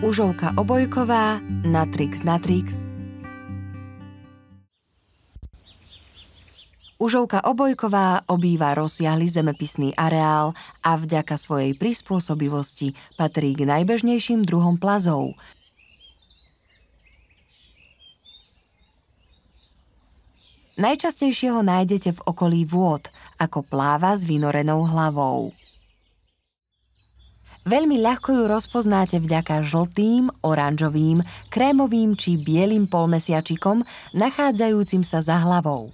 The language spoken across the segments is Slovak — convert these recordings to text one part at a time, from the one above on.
Užovka Obojková, Natrix Natrix. Užovka Obojková obýva rozsiahly zemepisný areál a vďaka svojej prispôsobivosti patrí k najbežnejším druhom plazov. Najčastejšie ho nájdete v okolí vôd, ako pláva s vynorenou hlavou. Veľmi ľahko ju rozpoznáte vďaka žltým, oranžovým, krémovým či bielým polmesiačikom, nachádzajúcim sa za hlavou.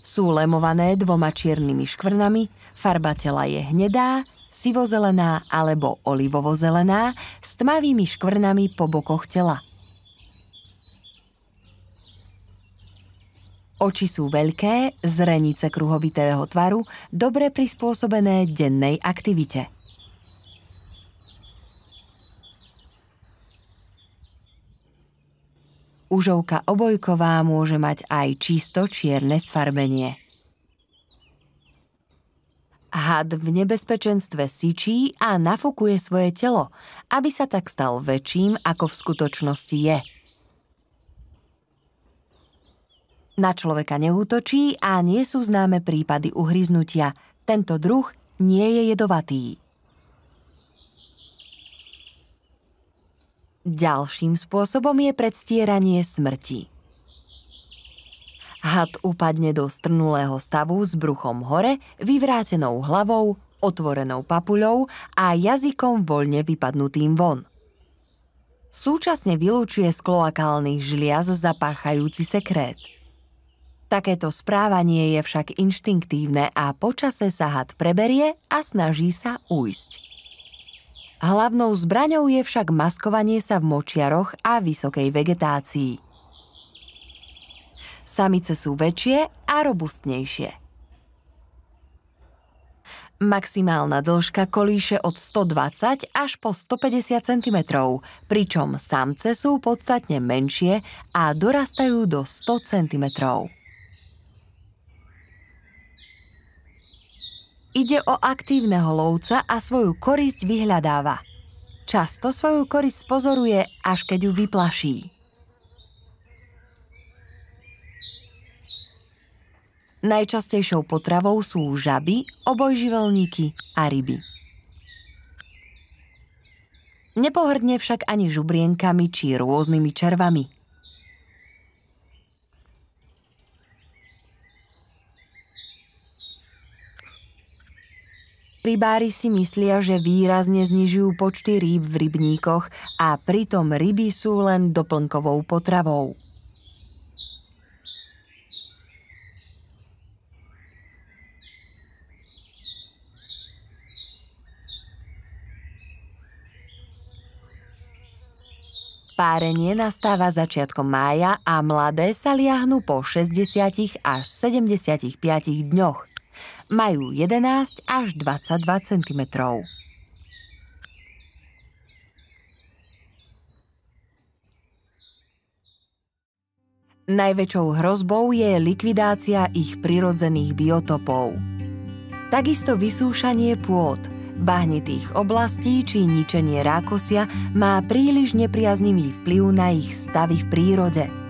Sú lemované dvoma čiernymi škvrnami, farba tela je hnedá, sivozelená alebo olivovozelená s tmavými škvrnami po bokoch tela. Oči sú veľké, zrenice kruhovitého tvaru, dobre prispôsobené dennej aktivite. užovka obojková môže mať aj čisto čierne sfarbenie. Had v nebezpečenstve syčí a nafokuje svoje telo, aby sa tak stal väčším, ako v skutočnosti je. Na človeka neútočí a nie sú známe prípady uhryznutia. Tento druh nie je jedovatý. Ďalším spôsobom je predstieranie smrti. Had upadne do strnulého stavu s bruchom hore, vyvrátenou hlavou, otvorenou papuľou a jazykom voľne vypadnutým von. Súčasne vylúčuje z kloakálnych žliaz zapáchajúci sekrét. Takéto správanie je však inštinktívne a počase sa had preberie a snaží sa ujsť. Hlavnou zbraňou je však maskovanie sa v močiaroch a vysokej vegetácii. Samice sú väčšie a robustnejšie. Maximálna dĺžka kolíše od 120 až po 150 cm, pričom samce sú podstatne menšie a dorastajú do 100 cm. Ide o aktívneho lovca a svoju korisť vyhľadáva. Často svoju korisť pozoruje, až keď ju vyplaší. Najčastejšou potravou sú žaby, obojživelníky a ryby. Nepohrdne však ani žubrienkami či rôznymi červami – Rybári si myslia, že výrazne znižujú počty rýb v rybníkoch a pritom ryby sú len doplnkovou potravou. Párenie nastáva začiatkom mája a mladé sa liahnu po 60 až 75 dňoch. Majú 11 až 22 cm. Najväčšou hrozbou je likvidácia ich prirodzených biotopov. Takisto vysúšanie pôd, bahnitých oblastí či ničenie rákosia má príliš nepriaznivý vplyv na ich stavy v prírode.